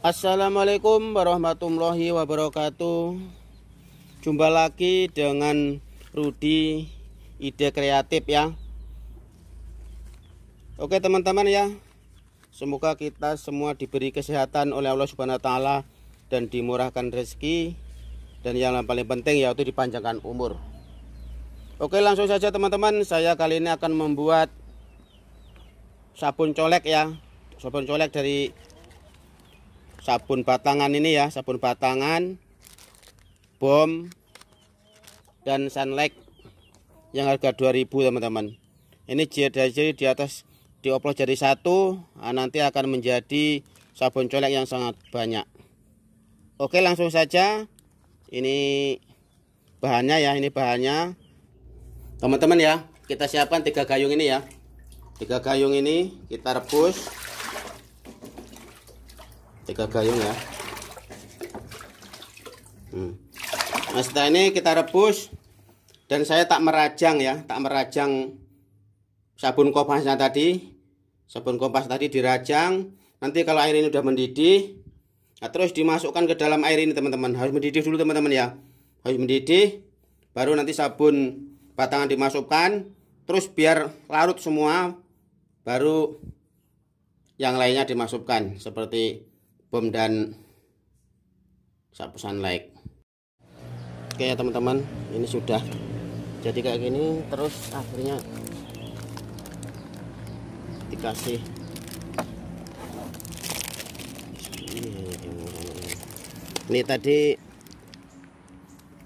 Assalamualaikum warahmatullahi wabarakatuh Jumpa lagi dengan Rudi Ide Kreatif ya Oke teman-teman ya Semoga kita semua diberi kesehatan oleh Allah Subhanahu Wa Taala Dan dimurahkan rezeki Dan yang paling penting yaitu dipanjangkan umur Oke langsung saja teman-teman Saya kali ini akan membuat Sabun colek ya Sabun colek dari sabun batangan ini ya sabun batangan bom dan sunlight yang harga 2000 teman-teman ini jadi di atas dioplos jadi satu ah, nanti akan menjadi sabun colek yang sangat banyak oke langsung saja ini bahannya ya ini bahannya teman-teman ya kita siapkan tiga gayung ini ya tiga gayung ini kita rebus tiga gayung ya hmm. nah setelah ini kita rebus dan saya tak merajang ya tak merajang sabun kompasnya tadi sabun kompas tadi dirajang nanti kalau air ini sudah mendidih nah terus dimasukkan ke dalam air ini teman-teman harus mendidih dulu teman-teman ya harus mendidih baru nanti sabun batangan dimasukkan terus biar larut semua baru yang lainnya dimasukkan seperti bom dan sapusan like oke ya teman-teman ini sudah jadi kayak gini terus akhirnya dikasih ini tadi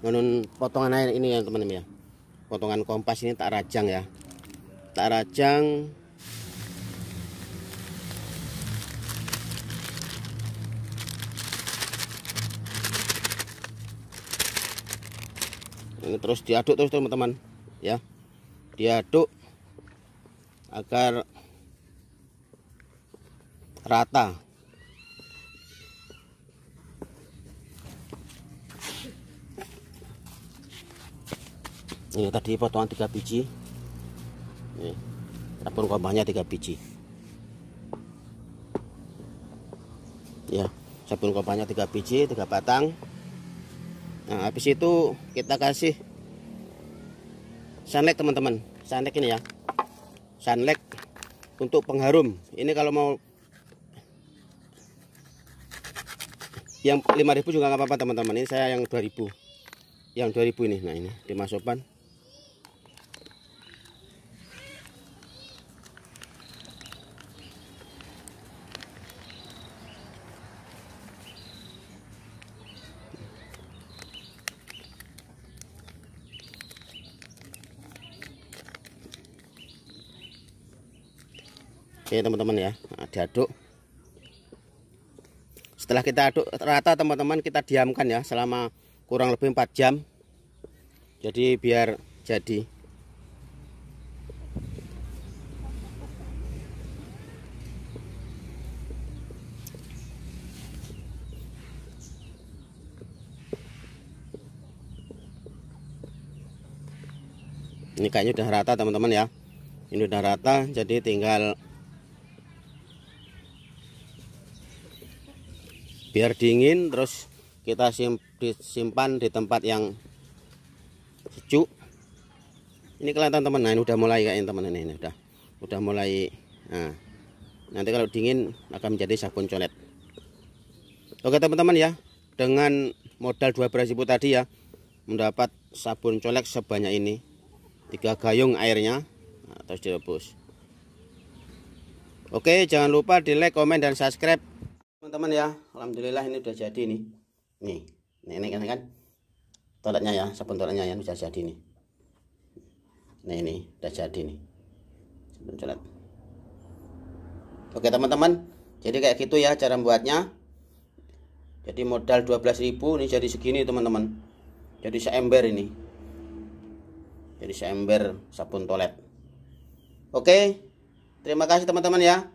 menun potongan air ini ya teman-teman ya potongan kompas ini tak rajang ya tak rajang ini terus diaduk terus teman-teman ya diaduk agar rata ini tadi potongan 3 biji ini ataupun 3 biji ya sabun kombahnya 3 biji 3 batang Nah, habis itu kita kasih sunlight teman-teman. Sunlight ini ya. Sunlight untuk pengharum. Ini kalau mau yang 5000 juga nggak apa-apa teman-teman. Ini saya yang 2000. Yang 2000 ini. Nah, ini dimasukkan Oke teman-teman ya nah, diaduk setelah kita aduk rata teman-teman kita diamkan ya selama kurang lebih 4 jam jadi biar jadi ini kayaknya udah rata teman-teman ya ini udah rata jadi tinggal biar dingin terus kita simpan di tempat yang sejuk ini kelihatan teman nah ini udah mulai kayaknya teman ini, ini udah udah mulai nah, nanti kalau dingin akan menjadi sabun colet oke teman-teman ya dengan modal beras ibu tadi ya mendapat sabun colek sebanyak ini tiga gayung airnya nah, terus direbus Oke, jangan lupa di like, comment, dan subscribe teman-teman ya Alhamdulillah ini udah jadi nih nih ini kan kan toiletnya ya sabun toiletnya yang udah jadi nih nah ini udah jadi nih sabun toilet oke teman-teman jadi kayak gitu ya cara membuatnya jadi modal 12.000 ini jadi segini teman-teman jadi seember ini jadi seember sabun toilet oke terima kasih teman-teman ya